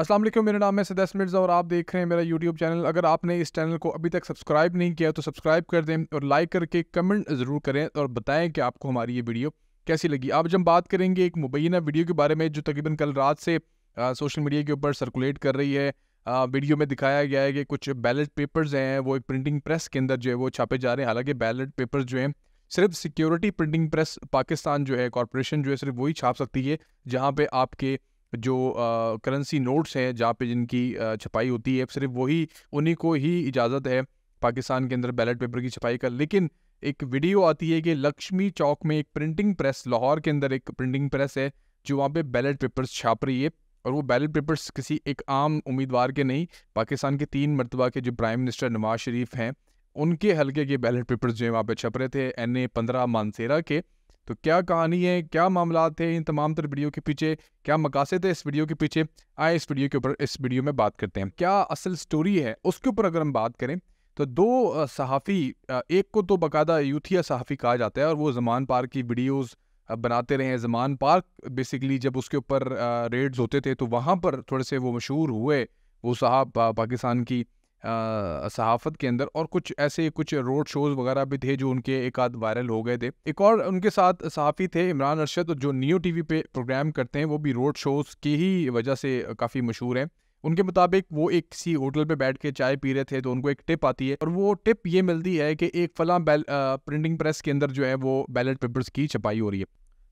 असलम मेरा नाम है सदैस मिर्ज़ा और आप देख रहे हैं मेरा यूट्यूब चैनल अगर आपने इस चैनल को अभी तक सब्सक्राइब नहीं किया तो सब्सक्राइब कर दें और लाइक करके कमेंट ज़रूर करें और बताएं कि आपको हमारी ये वीडियो कैसी लगी आप जब बात करेंगे एक मुबैना वीडियो के बारे में जो तकरीबन कल रात से आ, सोशल मीडिया के ऊपर सर्कुलेट कर रही है आ, वीडियो में दिखाया गया है कि कुछ बैलेट पेपर्स हैं वो एक प्रिंटिंग प्रेस के अंदर जो है वो छापे जा रहे हैं हालांकि बैलेट पेपर्स जो हैं सिर्फ सिक्योरिटी प्रिंटिंग प्रेस पाकिस्तान जो है कॉरपोरेशन जो है सिर्फ वही छाप सकती है जहाँ पे आपके जो करेंसी नोट्स हैं जहाँ पे जिनकी छपाई होती है सिर्फ वही उन्हीं को ही इजाज़त है पाकिस्तान के अंदर बैलेट पेपर की छपाई का लेकिन एक वीडियो आती है कि लक्ष्मी चौक में एक प्रिंटिंग प्रेस लाहौर के अंदर एक प्रिंटिंग प्रेस है जो वहाँ पे बैलेट पेपर्स छाप रही है और वो बैलेट पेपर्स किसी एक आम उम्मीदवार के नहीं पाकिस्तान के तीन मरतबा के जो प्राइम मिनिस्टर नवाज शरीफ हैं उनके हल्के के बैलेट पेपर्स जो है वहाँ पे छप रहे थे एन ए पंद्रह मानसेरा के तो क्या कहानी है क्या मामला थे इन तमाम तरह वीडियो के पीछे क्या मकासद है इस वीडियो के पीछे आए इस वीडियो के ऊपर इस वीडियो में बात करते हैं क्या असल स्टोरी है उसके ऊपर अगर हम बात करें तो दो सहाफ़ी एक को तो बाकायदा यूथिया सहाफ़ी कहा जाता है और वो जमान पार्क की वीडियोज़ बनाते रहे हैं जमान पार्क बेसिकली जब उसके ऊपर रेड्स होते थे तो वहाँ पर थोड़े से वो मशहूर हुए वो साहब पाकिस्तान की सहाफ़त के अंदर और कुछ ऐसे कुछ रोड शोज़ वगैरह भी थे जो उनके एक आध वायरल हो गए थे एक और उनके साथ सहाफ़ी थे इमरान अरशद जो न्यू टीवी पे प्रोग्राम करते हैं वो भी रोड शोज़ की ही वजह से काफ़ी मशहूर हैं उनके मुताबिक वो एक किसी होटल पे बैठ के चाय पी रहे थे तो उनको एक टिप आती है और वो टिप ये मिलती है कि एक फला प्रिंटिंग प्रेस के अंदर जो है वो बैलेट पेपर्स की छपाई हो रही है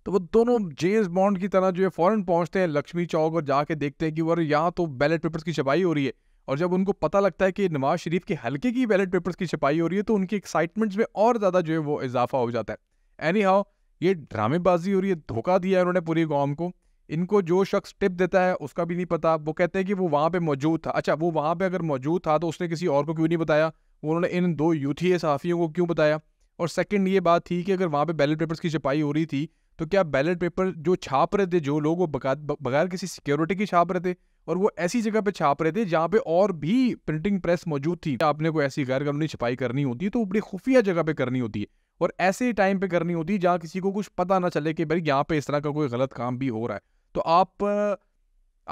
तो वो दोनों जेम्स बॉन्ड की तरह जो है फ़ौरन पहुंचते हैं लक्ष्मी चौक और जाके देखते हैं कि वो यहाँ तो बैलेट पेपर्स की छपाई हो रही है और जब उनको पता लगता है कि नवाज शरीफ के हल्के की बैलेट पेपर्स की छपाई हो रही है तो उनकी एक्साइटमेंट में और ज़्यादा जो है वो इजाफा हो जाता है एनी हाउ ये ड्रामेबाजी हो रही है धोखा दिया है उन्होंने पूरी कौम को इनको जो शख्स टिप देता है उसका भी नहीं पता वो कहते हैं कि वो वहाँ पे मौजूद था अच्छा वो वहाँ पे अगर मौजूद था तो उसने किसी और को क्यों नहीं बताया उन्होंने इन दो यूथी सहाफ़ियों को क्यों बताया और सेकंड ये बात थी कि अगर वहाँ पे बैलेट पेपर्स की छपाई हो रही थी तो क्या बैलेट पेपर जो छाप रहे थे जो लोग वो बगैर किसी सिक्योरिटी की छाप रहे थे और वो ऐसी जगह पे छाप रहे थे जहाँ पे और भी प्रिंटिंग प्रेस मौजूद थी आपने कोई ऐसी गैर कानूनी छपाई करनी होती है तो बड़ी खुफिया जगह पे करनी होती है और ऐसे टाइम पे करनी होती है जहाँ किसी को कुछ पता ना चले कि भाई यहाँ पे इस तरह का कोई गलत काम भी हो रहा है तो आप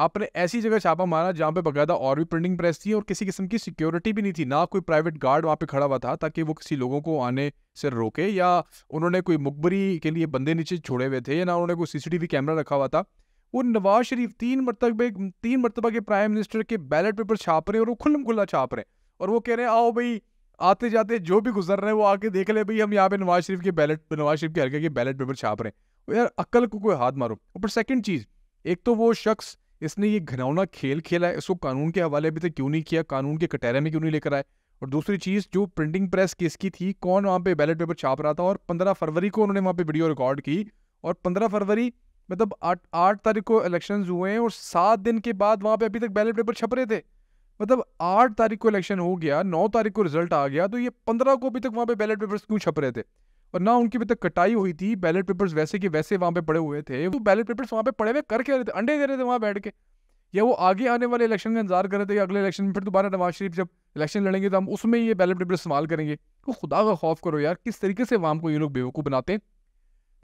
आपने ऐसी जगह छापा मारा जहाँ पे बकायदा और भी प्रिंटिंग प्रेस थी और किसी किस्म की सिक्योरिटी भी नहीं थी ना कोई प्राइवेट गार्ड वहाँ पे खड़ा हुआ था ताकि वो किसी लोगों को आने से रोके या उन्होंने कोई मुखबरी के लिए बंदे नीचे छोड़े हुए थे या ना उन्होंने कोई सीसीटीवी कैमरा रखा हुआ था वो नवाज शरीफ तीन मरतबे तीन मरतबा के प्राइम मिनिस्टर के बैलेट पेपर छाप रहे हैं और वो खुलम खुला छाप रहे हैं और वो कह रहे हैं आओ भाई आते जाते जो भी गुजर रहे हैं वो आके देख ले भाई हम यहाँ पे नवाज शरीफ के बैलेट नवाज शरीफ के हल्के के बैलेट पेपर छाप रहे हैं यार अक्ल को कोई हाथ मारो ऊपर सेकंड चीज़ एक तो वो शख्स इसने ये घिनौना खेल खेला है इसको कानून के हवाले अभी तक क्यों नहीं किया कानून के कटहरे में क्यों नहीं लेकर आए और दूसरी चीज़ जो प्रिंटिंग प्रेस किसकी थी कौन वहाँ पे बैलेट पेपर छाप रहा था और पंद्रह फरवरी को उन्होंने वहाँ पे वीडियो रिकॉर्ड की और पंद्रह फरवरी मतलब आठ आठ तारीख को इलेक्शन हुए हैं और सात दिन के बाद वहाँ पे अभी तक बैलेट पेपर छप रहे थे मतलब आठ तारीख को इलेक्शन हो गया नौ तारीख को रिजल्ट आ गया तो ये पंद्रह को अभी तक वहाँ पे बैलेट पेपर्स क्यों छप रहे थे और ना उनकी अभी तक कटाई हुई थी बैलेट पेपर्स वैसे के वैसे वहाँ पे पड़े हुए थे तो बैलेट पेपर्स वहाँ पे पड़े हुए करके रहे थे अंडे दे रहे थे वहाँ बैठ के या वो आगे आने वाले इलेक्शन का इंतजार कर रहे थे या अगले इलेक्शन में फिर दोबारा नवाज शरीफ जब इलेक्शन लड़ेंगे तो हम उसमें ये बैलेट पेपर इस्तेमाल करेंगे तो खुदा का खौफ करो यार किस तरीके से वाम को ये लोग बेवकूफ़ बनाते हैं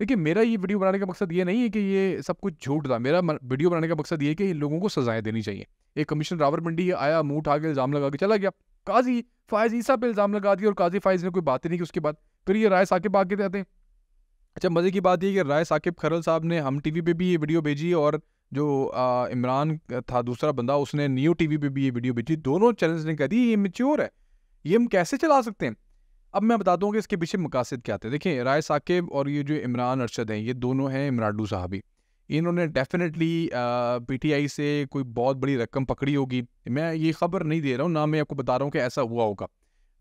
देखिए मेरा ये वीडियो बनाने का मकसद ये नहीं है कि ये सब कुछ झूठ था मेरा वीडियो बनाने का मकसद ये कि इन लोगों को सजाएं देनी चाहिए एक कमिश्नर मंडी आया मुंह उठा के इल्ज़ाम लगा के चला गया काजी फायज ईसा पे इल्ज़ाम लगा दिया और काजी फायज ने कोई बात ही नहीं की उसके बाद फिर ये राय साकिब आके जाते हैं अच्छा मज़े की बात ये कि राय साकिब खरल साहब ने हम टीवी पे भी ये वीडियो भेजी और जो इमरान था दूसरा बंदा उसने न्यू टीवी पे भी ये वीडियो भेजी दोनों चैनल्स ने कह दी ये मेच्योर है ये हम कैसे चला सकते हैं अब मैं बता दूँ कि इसके पीछे मकासद क्या थे देखिए राय साकेब और ये जो इमरान अरशद हैं ये दोनों हैं इमराडू साहबी इन्होंने डेफिनेटली पीटीआई से कोई बहुत बड़ी रकम पकड़ी होगी मैं ये खबर नहीं दे रहा हूँ ना मैं आपको बता रहा हूँ कि ऐसा हुआ होगा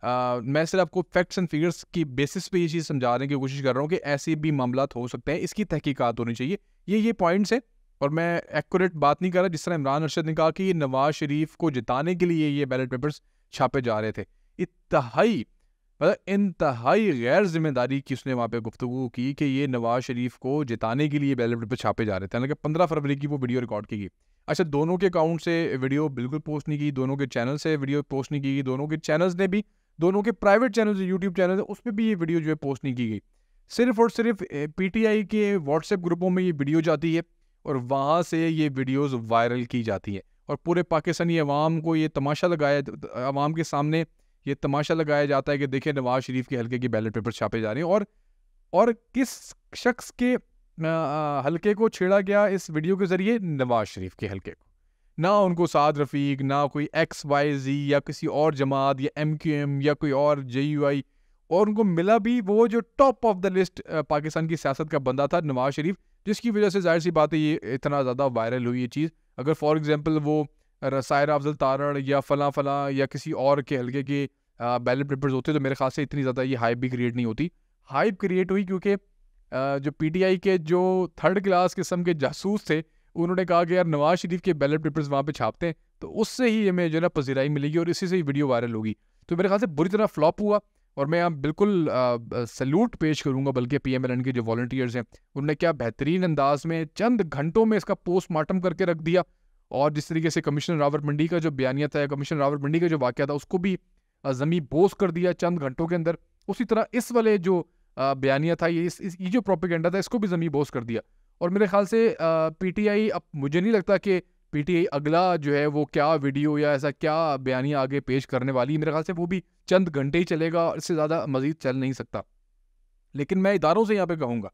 आ, मैं सिर्फ आपको फैक्ट्स एंड फिगर्स की बेसिस पे ये चीज़ समझाने की कोशिश कर रहा हूँ कि ऐसे भी मामला हो सकते हैं इसकी तहकीकात होनी चाहिए ये ये पॉइंट्स हैं और मैं एक्यूरेट बात नहीं कर रहा जिस तरह इमरान अरशद ने कहा कि ये नवाज शरीफ को जिताने के लिए ये बैलेट पेपर्स छापे जा रहे थे इतहाई मतलब इंतहाई गैर जिम्मेदारी की उसने वहाँ पे गुफ्तु की कि ये नवाज शरीफ को जिताने के लिए बैलेट पर छापे जा रहे थे हालांकि पंद्रह फरवरी की वो वीडियो रिकॉर्ड की गई अच्छा दोनों के अकाउंट से वीडियो बिल्कुल पोस्ट नहीं की दोनों के चैनल से वीडियो पोस्ट नहीं की गई दोनों के चैनल्स ने भी दोनों के प्राइवेट चैनल यूट्यूब चैनल है उस पर भी ये वीडियो जो है पोस्ट नहीं की गई सिर्फ और सिर्फ पीटीआई के व्हाट्सएप ग्रुपों में ये वीडियो जाती है और वहाँ से ये वीडियोज़ वायरल की जाती हैं और पूरे पाकिस्तानी अवाम को ये तमाशा लगाया अवाम के सामने ये तमाशा लगाया जाता है कि देखिए नवाज शरीफ के हल्के की बैलेट पेपर छापे जा रहे हैं और और किस शख्स के हल्के को छेड़ा गया इस वीडियो के ज़रिए नवाज शरीफ के हल्के को ना उनको साद रफ़ीक ना कोई एक्स वाई जी या किसी और जमात या एम क्यू एम या कोई और जे यू आई और उनको मिला भी वो जो top of the list Pakistan की सियासत का बंदा था नवाज शरीफ जिसकी वजह से जाहिर सी बात है ये इतना ज़्यादा वायरल हुई ये चीज़ अगर फॉर एग्ज़ाम्पल वो रसायर अफजल तारण या फला फला या किसी और के हल्के के बैलेट पेपर्स होते तो मेरे ख्याल से इतनी ज़्यादा ये हाइप भी क्रिएट नहीं होती हाइप क्रिएट हुई क्योंकि जो पीटीआई के जो थर्ड क्लास किस्म के जासूस थे उन्होंने कहा कि यार नवाज शरीफ के बैलेट पेपर्स वहाँ पर छापते हैं तो उससे ही हमें जो है ना पजीराई मिलेगी और इसी से ही वीडियो वायरल होगी तो मेरे ख्याल से बुरी तरह फ्लॉप हुआ और मैं यहाँ बिल्कुल सल्यूट पेश करूँगा बल्कि पी एम एल एन के जो वॉल्टियर्स हैं उन्होंने क्या बेहतरीन अंदाज में चंद घंटों में इसका पोस्टमार्टम करके रख दिया और जिस तरीके से कमिश्नर मंडी का जो बयानिया था कमिश्नर मंडी का जो वाक्य था उसको भी जमी बोस कर दिया चंद घंटों के अंदर उसी तरह इस वाले जो बयानिया था ये इस, ये जो प्रोपिगेंडा था इसको भी जमी बोस कर दिया और मेरे ख्याल से पीटीआई अब मुझे नहीं लगता कि पीटीआई अगला जो है वो क्या वीडियो या ऐसा क्या बयानिया आगे पेश करने वाली मेरे ख्याल से वो भी चंद घंटे ही चलेगा और इससे ज़्यादा मजीद चल नहीं सकता लेकिन मैं इदारों से यहाँ पे कहूँगा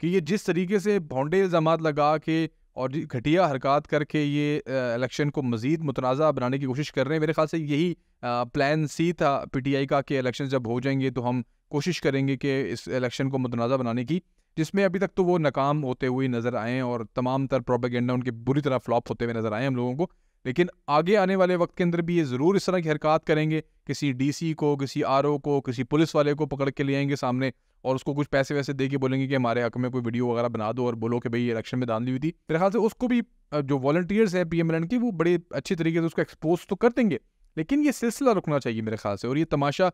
कि ये जिस तरीके से भोंडे इल्ज़ाम लगा के और घटिया हरकत करके ये इलेक्शन को मज़ीद मुतनाज़ा बनाने की कोशिश कर रहे हैं मेरे ख्याल से यही प्लान सी था पीटीआई का कि इलेक्शन जब हो जाएंगे तो हम कोशिश करेंगे कि इस इलेक्शन को मुतनाज़ा बनाने की जिसमें अभी तक तो वो नाकाम होते हुए नज़र आए और तमाम तर प्रोपेगेंडा उनके बुरी तरह फ्लॉप होते हुए नज़र आए हम लोगों को लेकिन आगे आने वाले वक्त के अंदर भी ये ज़रूर इस तरह की हरकत करेंगे किसी सी को किसी ओ को किसी पुलिस वाले को पकड़ के ले आएंगे सामने और उसको कुछ पैसे वैसे दे के बोलेंगे कि हमारे हक में कोई वीडियो वगैरह बना दो और बोलो कि भाई ये इलेक्शन में दान दी हुई थी मेरे ख्याल से उसको भी जो वॉल्टियर्स हैं पी एम के वो बड़े अच्छे तरीके से उसको एक्सपोज तो कर देंगे लेकिन ये सिलसिला रुकना चाहिए मेरे ख्याल से और ये तमाशा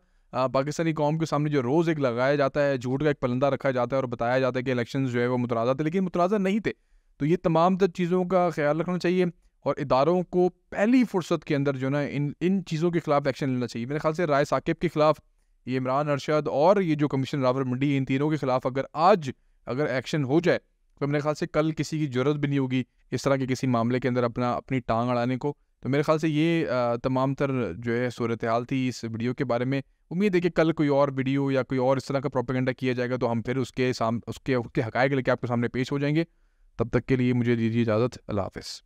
पाकिस्तानी कौम के सामने जो रोज़ एक लगाया जाता है झूठ का एक पलंदा रखा जाता है और बताया जाता है कि इलेक्शन जो है वो मुतराज़ा थे लेकिन मुतनाज़ा नहीं थे तो ये तमाम तर चीज़ों का ख्याल रखना चाहिए और इदारों को पहली फुर्सत के अंदर जो ना इन इन चीज़ों के खिलाफ एक्शन लेना चाहिए मेरे ख्याल से राय साकिब के खिलाफ ये इमरान अरशद और ये जो कमीशन रावर मंडी इन तीनों के खिलाफ अगर आज अगर एक्शन हो जाए तो मेरे ख्याल से कल किसी की जरूरत भी नहीं होगी इस तरह के किसी मामले के अंदर अपना अपनी टांग अड़ाने को तो मेरे ख्याल से ये तमाम तर जो है सूरत हाल थी इस वीडियो के बारे में उम्मीद है कि कल कोई और वीडियो या कोई और इस तरह का प्रोपेगेंडा किया जाएगा तो हम फिर उसके साम उसके उसके हक लेके आपके सामने पेश हो जाएंगे तब तक के लिए मुझे दीजिए इजाज़त अल्लाह हाफ़